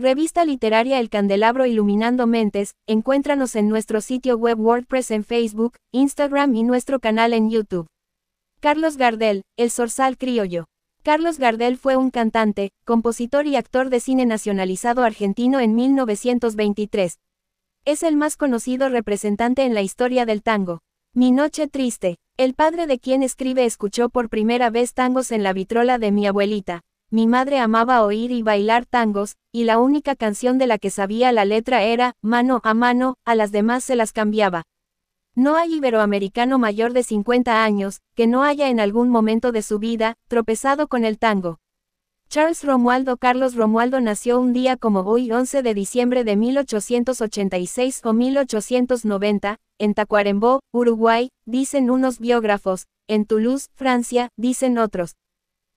Revista literaria El Candelabro Iluminando Mentes, encuéntranos en nuestro sitio web WordPress en Facebook, Instagram y nuestro canal en YouTube. Carlos Gardel, el Sorsal criollo. Carlos Gardel fue un cantante, compositor y actor de cine nacionalizado argentino en 1923. Es el más conocido representante en la historia del tango. Mi noche triste, el padre de quien escribe escuchó por primera vez tangos en la vitrola de mi abuelita. Mi madre amaba oír y bailar tangos, y la única canción de la que sabía la letra era, mano a mano, a las demás se las cambiaba. No hay iberoamericano mayor de 50 años, que no haya en algún momento de su vida, tropezado con el tango. Charles Romualdo Carlos Romualdo nació un día como hoy 11 de diciembre de 1886 o 1890, en Tacuarembó, Uruguay, dicen unos biógrafos, en Toulouse, Francia, dicen otros,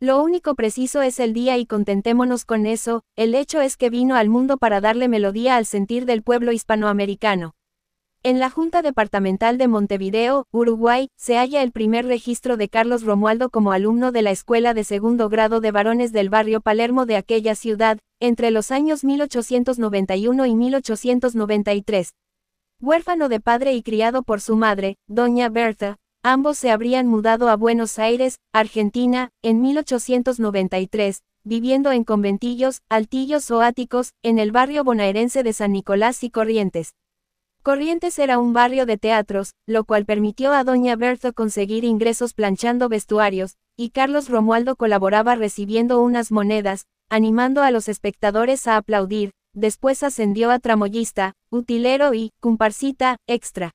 lo único preciso es el día y contentémonos con eso, el hecho es que vino al mundo para darle melodía al sentir del pueblo hispanoamericano. En la Junta Departamental de Montevideo, Uruguay, se halla el primer registro de Carlos Romualdo como alumno de la Escuela de Segundo Grado de Varones del barrio Palermo de aquella ciudad, entre los años 1891 y 1893. Huérfano de padre y criado por su madre, doña Berta, Ambos se habrían mudado a Buenos Aires, Argentina, en 1893, viviendo en conventillos, altillos o áticos, en el barrio bonaerense de San Nicolás y Corrientes. Corrientes era un barrio de teatros, lo cual permitió a doña Bertha conseguir ingresos planchando vestuarios, y Carlos Romualdo colaboraba recibiendo unas monedas, animando a los espectadores a aplaudir, después ascendió a tramoyista, utilero y, comparcita, extra.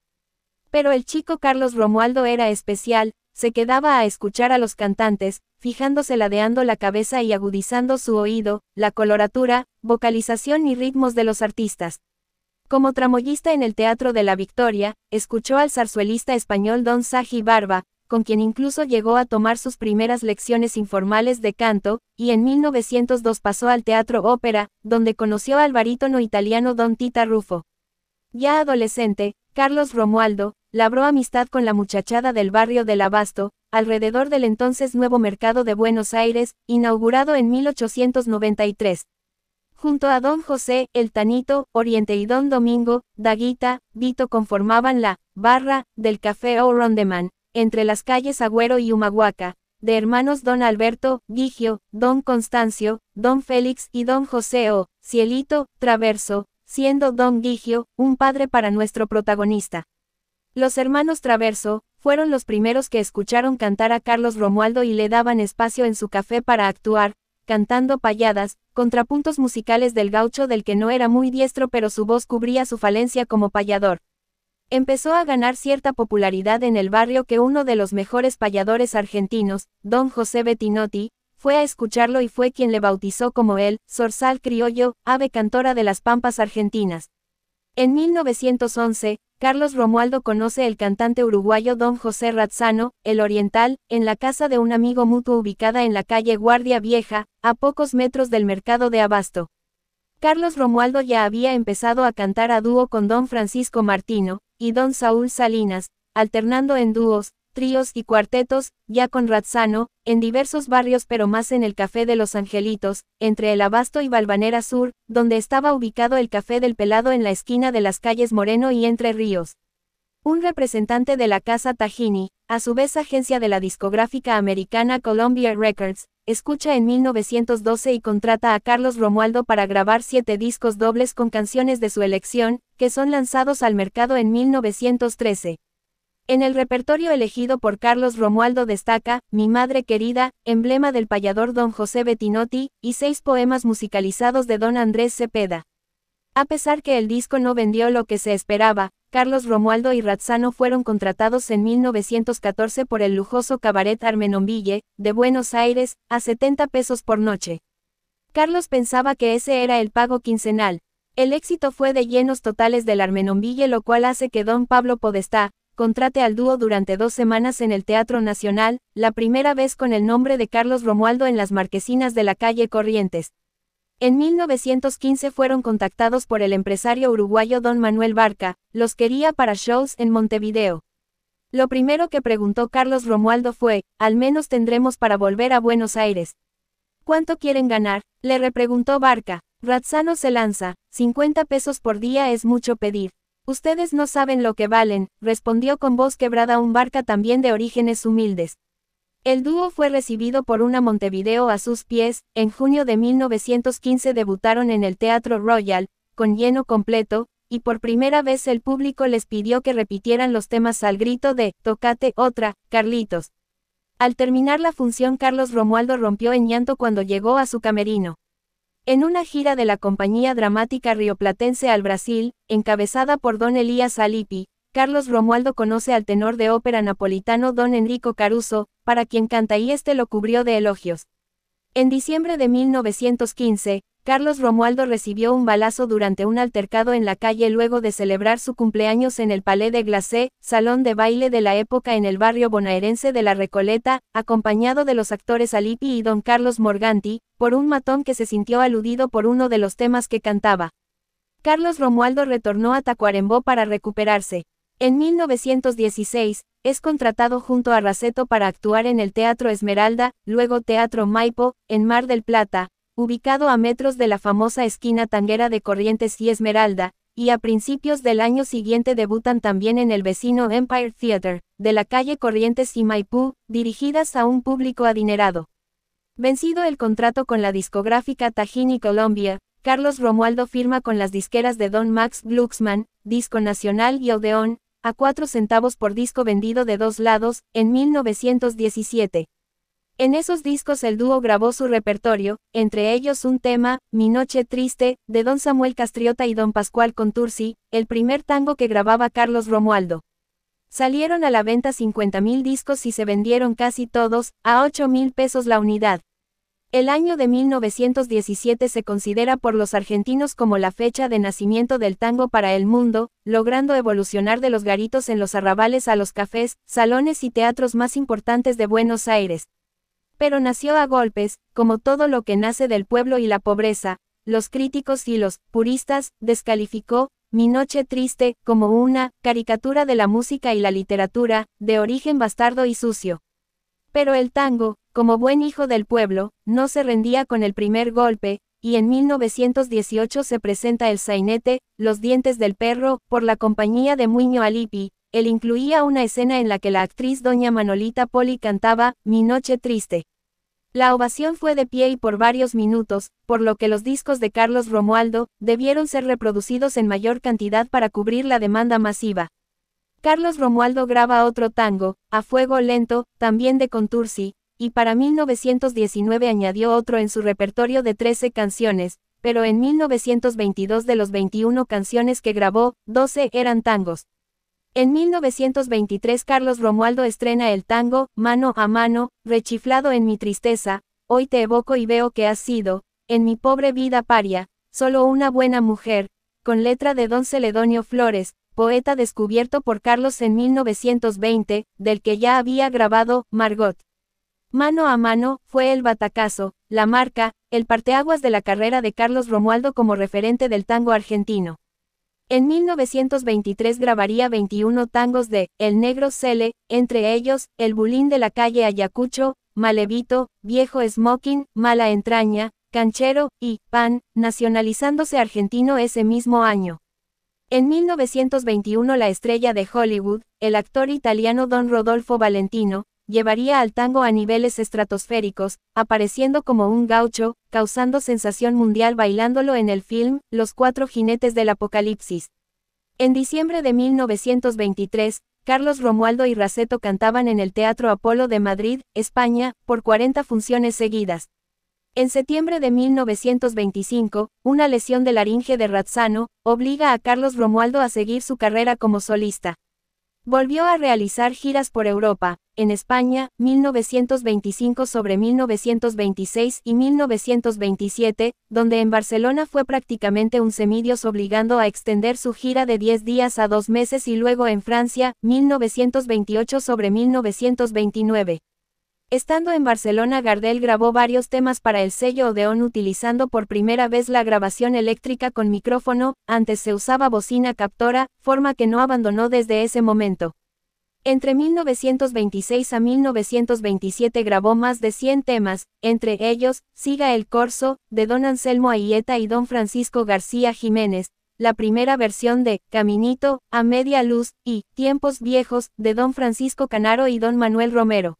Pero el chico Carlos Romualdo era especial, se quedaba a escuchar a los cantantes, fijándose ladeando la cabeza y agudizando su oído, la coloratura, vocalización y ritmos de los artistas. Como tramoyista en el Teatro de la Victoria, escuchó al zarzuelista español Don Saji Barba, con quien incluso llegó a tomar sus primeras lecciones informales de canto, y en 1902 pasó al Teatro Ópera, donde conoció al barítono italiano Don Tita Rufo. Ya adolescente, Carlos Romualdo, labró amistad con la muchachada del barrio del Abasto, alrededor del entonces nuevo mercado de Buenos Aires, inaugurado en 1893. Junto a don José, el Tanito, Oriente y don Domingo, Daguita, Vito conformaban la barra del Café O'Rondeman, entre las calles Agüero y Humahuaca, de hermanos don Alberto, Vigio, don Constancio, don Félix y don José O, Cielito, Traverso, siendo Don Gigio, un padre para nuestro protagonista. Los hermanos Traverso, fueron los primeros que escucharon cantar a Carlos Romualdo y le daban espacio en su café para actuar, cantando payadas, contrapuntos musicales del gaucho del que no era muy diestro pero su voz cubría su falencia como payador. Empezó a ganar cierta popularidad en el barrio que uno de los mejores payadores argentinos, don José Bettinotti, fue a escucharlo y fue quien le bautizó como él, Sorsal criollo, ave cantora de las pampas argentinas. En 1911, Carlos Romualdo conoce el cantante uruguayo don José Razzano, el oriental, en la casa de un amigo mutuo ubicada en la calle Guardia Vieja, a pocos metros del mercado de Abasto. Carlos Romualdo ya había empezado a cantar a dúo con don Francisco Martino, y don Saúl Salinas, alternando en dúos, tríos y cuartetos, ya con Razzano, en diversos barrios pero más en el Café de los Angelitos, entre el Abasto y Balvanera Sur, donde estaba ubicado el Café del Pelado en la esquina de las calles Moreno y Entre Ríos. Un representante de la casa Tajini, a su vez agencia de la discográfica americana Columbia Records, escucha en 1912 y contrata a Carlos Romualdo para grabar siete discos dobles con canciones de su elección, que son lanzados al mercado en 1913. En el repertorio elegido por Carlos Romualdo destaca, Mi Madre Querida, emblema del payador don José Bettinotti, y seis poemas musicalizados de don Andrés Cepeda. A pesar que el disco no vendió lo que se esperaba, Carlos Romualdo y Razzano fueron contratados en 1914 por el lujoso cabaret Armenonville, de Buenos Aires, a 70 pesos por noche. Carlos pensaba que ese era el pago quincenal. El éxito fue de llenos totales del Armenonville lo cual hace que don Pablo Podestá, contrate al dúo durante dos semanas en el Teatro Nacional, la primera vez con el nombre de Carlos Romualdo en las marquesinas de la calle Corrientes. En 1915 fueron contactados por el empresario uruguayo don Manuel Barca, los quería para shows en Montevideo. Lo primero que preguntó Carlos Romualdo fue, al menos tendremos para volver a Buenos Aires. ¿Cuánto quieren ganar? le repreguntó Barca. Razzano se lanza, 50 pesos por día es mucho pedir. Ustedes no saben lo que valen, respondió con voz quebrada un barca también de orígenes humildes. El dúo fue recibido por una Montevideo a sus pies, en junio de 1915 debutaron en el Teatro Royal, con lleno completo, y por primera vez el público les pidió que repitieran los temas al grito de, Tocate otra, Carlitos. Al terminar la función Carlos Romualdo rompió en llanto cuando llegó a su camerino. En una gira de la compañía dramática rioplatense al Brasil, encabezada por don Elías Alipi, Carlos Romualdo conoce al tenor de ópera napolitano don Enrico Caruso, para quien canta y este lo cubrió de elogios. En diciembre de 1915, Carlos Romualdo recibió un balazo durante un altercado en la calle luego de celebrar su cumpleaños en el Palais de Glacé, salón de baile de la época en el barrio bonaerense de La Recoleta, acompañado de los actores Alipi y don Carlos Morganti, por un matón que se sintió aludido por uno de los temas que cantaba. Carlos Romualdo retornó a Tacuarembó para recuperarse. En 1916, es contratado junto a Raceto para actuar en el Teatro Esmeralda, luego Teatro Maipo, en Mar del Plata, ubicado a metros de la famosa esquina tanguera de Corrientes y Esmeralda, y a principios del año siguiente debutan también en el vecino Empire Theater, de la calle Corrientes y Maipú, dirigidas a un público adinerado. Vencido el contrato con la discográfica Tajini Colombia, Carlos Romualdo firma con las disqueras de Don Max Glucksmann, Disco Nacional y Odeón, a cuatro centavos por disco vendido de dos lados, en 1917. En esos discos el dúo grabó su repertorio, entre ellos un tema, Mi Noche Triste, de don Samuel Castriota y don Pascual Contursi, el primer tango que grababa Carlos Romualdo. Salieron a la venta 50.000 discos y se vendieron casi todos, a 8.000 pesos la unidad. El año de 1917 se considera por los argentinos como la fecha de nacimiento del tango para el mundo, logrando evolucionar de los garitos en los arrabales a los cafés, salones y teatros más importantes de Buenos Aires, pero nació a golpes, como todo lo que nace del pueblo y la pobreza, los críticos y los puristas descalificó Mi Noche Triste como una caricatura de la música y la literatura, de origen bastardo y sucio. Pero el tango, como buen hijo del pueblo, no se rendía con el primer golpe, y en 1918 se presenta El sainete, Los dientes del perro, por la compañía de Muño Alipi. Él incluía una escena en la que la actriz doña Manolita Poli cantaba Mi noche triste. La ovación fue de pie y por varios minutos, por lo que los discos de Carlos Romualdo debieron ser reproducidos en mayor cantidad para cubrir la demanda masiva. Carlos Romualdo graba otro tango, A Fuego Lento, también de Contursi, y para 1919 añadió otro en su repertorio de 13 canciones, pero en 1922 de los 21 canciones que grabó, 12 eran tangos. En 1923 Carlos Romualdo estrena el tango, Mano a Mano, rechiflado en mi tristeza, hoy te evoco y veo que has sido, en mi pobre vida paria, solo una buena mujer, con letra de don Celedonio Flores, poeta descubierto por Carlos en 1920, del que ya había grabado, Margot. Mano a mano, fue el batacazo, la marca, el parteaguas de la carrera de Carlos Romualdo como referente del tango argentino. En 1923 grabaría 21 tangos de El Negro Cele, entre ellos El Bulín de la calle Ayacucho, Malevito, Viejo Smoking, Mala Entraña, Canchero y Pan, nacionalizándose argentino ese mismo año. En 1921 la estrella de Hollywood, el actor italiano Don Rodolfo Valentino, llevaría al tango a niveles estratosféricos, apareciendo como un gaucho, causando sensación mundial bailándolo en el film Los Cuatro Jinetes del Apocalipsis. En diciembre de 1923, Carlos Romualdo y Raceto cantaban en el Teatro Apolo de Madrid, España, por 40 funciones seguidas. En septiembre de 1925, una lesión de laringe de Razzano, obliga a Carlos Romualdo a seguir su carrera como solista. Volvió a realizar giras por Europa, en España, 1925 sobre 1926 y 1927, donde en Barcelona fue prácticamente un semidios obligando a extender su gira de 10 días a 2 meses y luego en Francia, 1928 sobre 1929. Estando en Barcelona, Gardel grabó varios temas para el sello Odeón utilizando por primera vez la grabación eléctrica con micrófono, antes se usaba bocina captora, forma que no abandonó desde ese momento. Entre 1926 a 1927 grabó más de 100 temas, entre ellos, Siga el Corso, de Don Anselmo Aieta y Don Francisco García Jiménez, la primera versión de Caminito, a media luz, y Tiempos Viejos, de Don Francisco Canaro y Don Manuel Romero.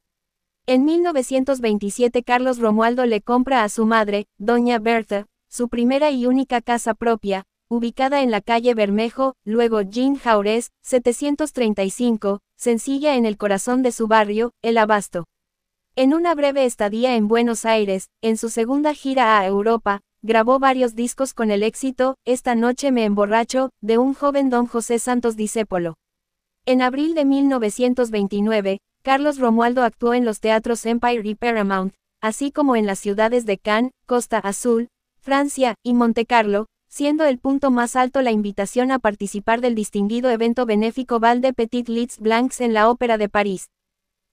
En 1927 Carlos Romualdo le compra a su madre, doña Bertha, su primera y única casa propia, ubicada en la calle Bermejo, luego Jean Jaures, 735, sencilla en el corazón de su barrio, El Abasto. En una breve estadía en Buenos Aires, en su segunda gira a Europa, grabó varios discos con el éxito, Esta noche me emborracho, de un joven don José Santos Discépolo. En abril de 1929, Carlos Romualdo actuó en los teatros Empire y Paramount, así como en las ciudades de Cannes, Costa Azul, Francia y Montecarlo, siendo el punto más alto la invitación a participar del distinguido evento benéfico Val de Petit Lits Blancs en la Ópera de París.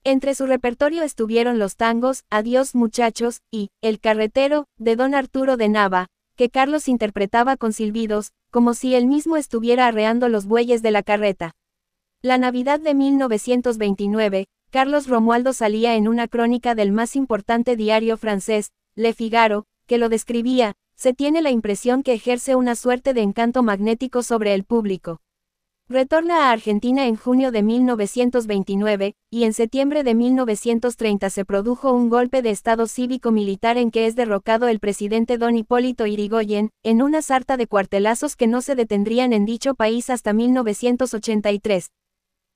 Entre su repertorio estuvieron los tangos Adiós muchachos y El carretero de Don Arturo de Nava, que Carlos interpretaba con silbidos, como si él mismo estuviera arreando los bueyes de la carreta. La Navidad de 1929, Carlos Romualdo salía en una crónica del más importante diario francés, Le Figaro, que lo describía, se tiene la impresión que ejerce una suerte de encanto magnético sobre el público. Retorna a Argentina en junio de 1929, y en septiembre de 1930 se produjo un golpe de Estado cívico-militar en que es derrocado el presidente don Hipólito Irigoyen, en una sarta de cuartelazos que no se detendrían en dicho país hasta 1983,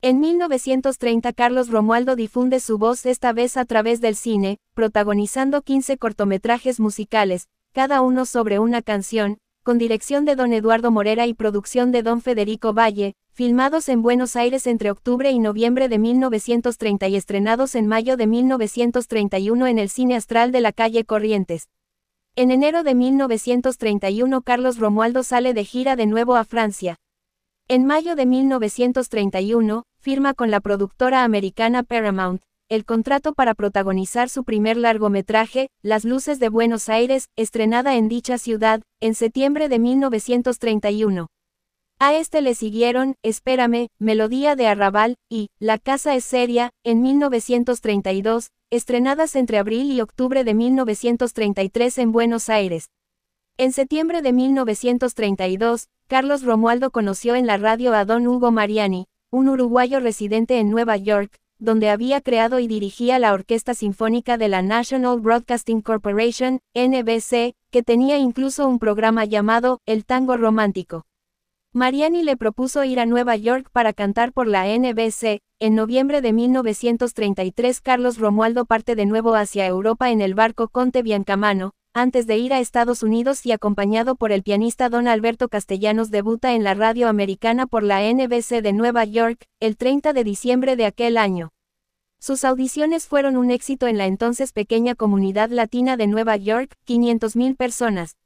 en 1930 Carlos Romualdo difunde su voz esta vez a través del cine, protagonizando 15 cortometrajes musicales, cada uno sobre una canción, con dirección de don Eduardo Morera y producción de don Federico Valle, filmados en Buenos Aires entre octubre y noviembre de 1930 y estrenados en mayo de 1931 en el Cine Astral de la calle Corrientes. En enero de 1931 Carlos Romualdo sale de gira de nuevo a Francia, en mayo de 1931, firma con la productora americana Paramount, el contrato para protagonizar su primer largometraje, Las Luces de Buenos Aires, estrenada en dicha ciudad, en septiembre de 1931. A este le siguieron, Espérame, Melodía de Arrabal, y La Casa es Seria, en 1932, estrenadas entre abril y octubre de 1933 en Buenos Aires, en septiembre de 1932, Carlos Romualdo conoció en la radio a don Hugo Mariani, un uruguayo residente en Nueva York, donde había creado y dirigía la Orquesta Sinfónica de la National Broadcasting Corporation, NBC, que tenía incluso un programa llamado El Tango Romántico. Mariani le propuso ir a Nueva York para cantar por la NBC. En noviembre de 1933 Carlos Romualdo parte de nuevo hacia Europa en el barco Conte Biancamano, antes de ir a Estados Unidos y acompañado por el pianista Don Alberto Castellanos debuta en la radio americana por la NBC de Nueva York, el 30 de diciembre de aquel año. Sus audiciones fueron un éxito en la entonces pequeña comunidad latina de Nueva York, 500.000 personas.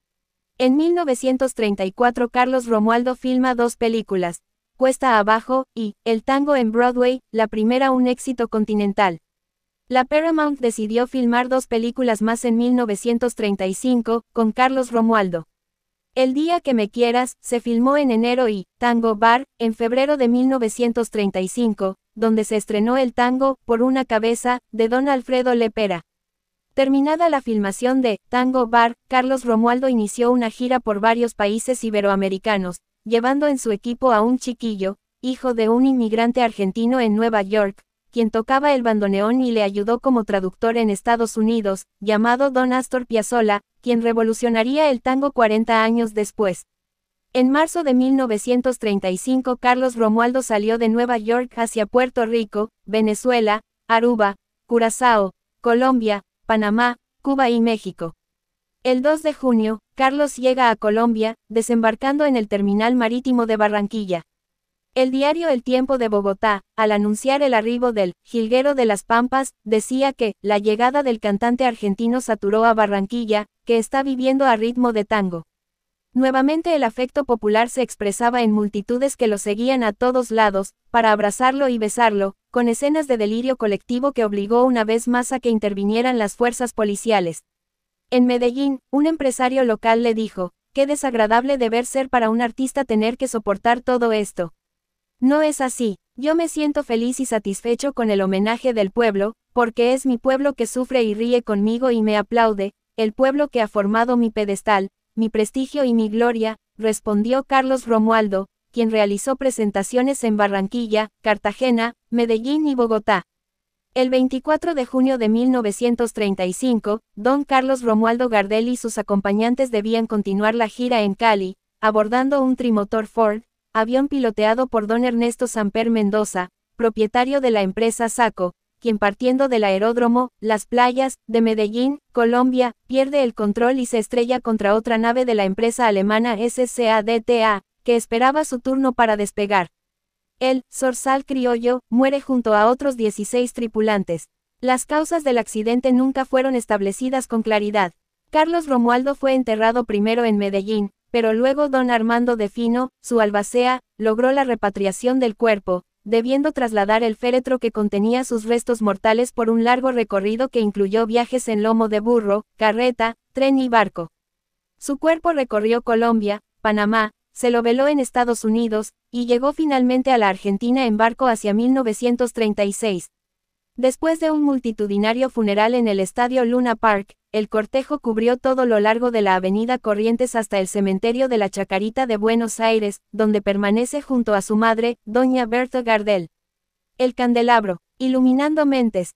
En 1934 Carlos Romualdo filma dos películas, Cuesta Abajo y El Tango en Broadway, la primera un éxito continental. La Paramount decidió filmar dos películas más en 1935, con Carlos Romualdo. El día que me quieras, se filmó en enero y Tango Bar, en febrero de 1935, donde se estrenó el tango, por una cabeza, de don Alfredo Lepera. Terminada la filmación de Tango Bar, Carlos Romualdo inició una gira por varios países iberoamericanos, llevando en su equipo a un chiquillo, hijo de un inmigrante argentino en Nueva York, quien tocaba el bandoneón y le ayudó como traductor en Estados Unidos, llamado Don Astor Piazzolla, quien revolucionaría el tango 40 años después. En marzo de 1935 Carlos Romualdo salió de Nueva York hacia Puerto Rico, Venezuela, Aruba, Curazao, Colombia, Panamá, Cuba y México. El 2 de junio, Carlos llega a Colombia, desembarcando en el terminal marítimo de Barranquilla. El diario El Tiempo de Bogotá, al anunciar el arribo del Jilguero de las Pampas, decía que la llegada del cantante argentino saturó a Barranquilla, que está viviendo a ritmo de tango. Nuevamente el afecto popular se expresaba en multitudes que lo seguían a todos lados, para abrazarlo y besarlo, con escenas de delirio colectivo que obligó una vez más a que intervinieran las fuerzas policiales. En Medellín, un empresario local le dijo, qué desagradable deber ser para un artista tener que soportar todo esto, no es así, yo me siento feliz y satisfecho con el homenaje del pueblo, porque es mi pueblo que sufre y ríe conmigo y me aplaude, el pueblo que ha formado mi pedestal, mi prestigio y mi gloria, respondió Carlos Romualdo, quien realizó presentaciones en Barranquilla, Cartagena, Medellín y Bogotá. El 24 de junio de 1935, don Carlos Romualdo Gardel y sus acompañantes debían continuar la gira en Cali, abordando un trimotor Ford, avión piloteado por don Ernesto Samper Mendoza, propietario de la empresa Saco, quien partiendo del aeródromo, Las Playas, de Medellín, Colombia, pierde el control y se estrella contra otra nave de la empresa alemana SCADTA, que esperaba su turno para despegar. El Sorsal Criollo muere junto a otros 16 tripulantes. Las causas del accidente nunca fueron establecidas con claridad. Carlos Romualdo fue enterrado primero en Medellín, pero luego don Armando de Fino, su albacea, logró la repatriación del cuerpo, debiendo trasladar el féretro que contenía sus restos mortales por un largo recorrido que incluyó viajes en lomo de burro, carreta, tren y barco. Su cuerpo recorrió Colombia, Panamá, se lo veló en Estados Unidos, y llegó finalmente a la Argentina en barco hacia 1936. Después de un multitudinario funeral en el estadio Luna Park, el cortejo cubrió todo lo largo de la avenida Corrientes hasta el cementerio de la Chacarita de Buenos Aires, donde permanece junto a su madre, doña Berta Gardel. El candelabro, iluminando mentes,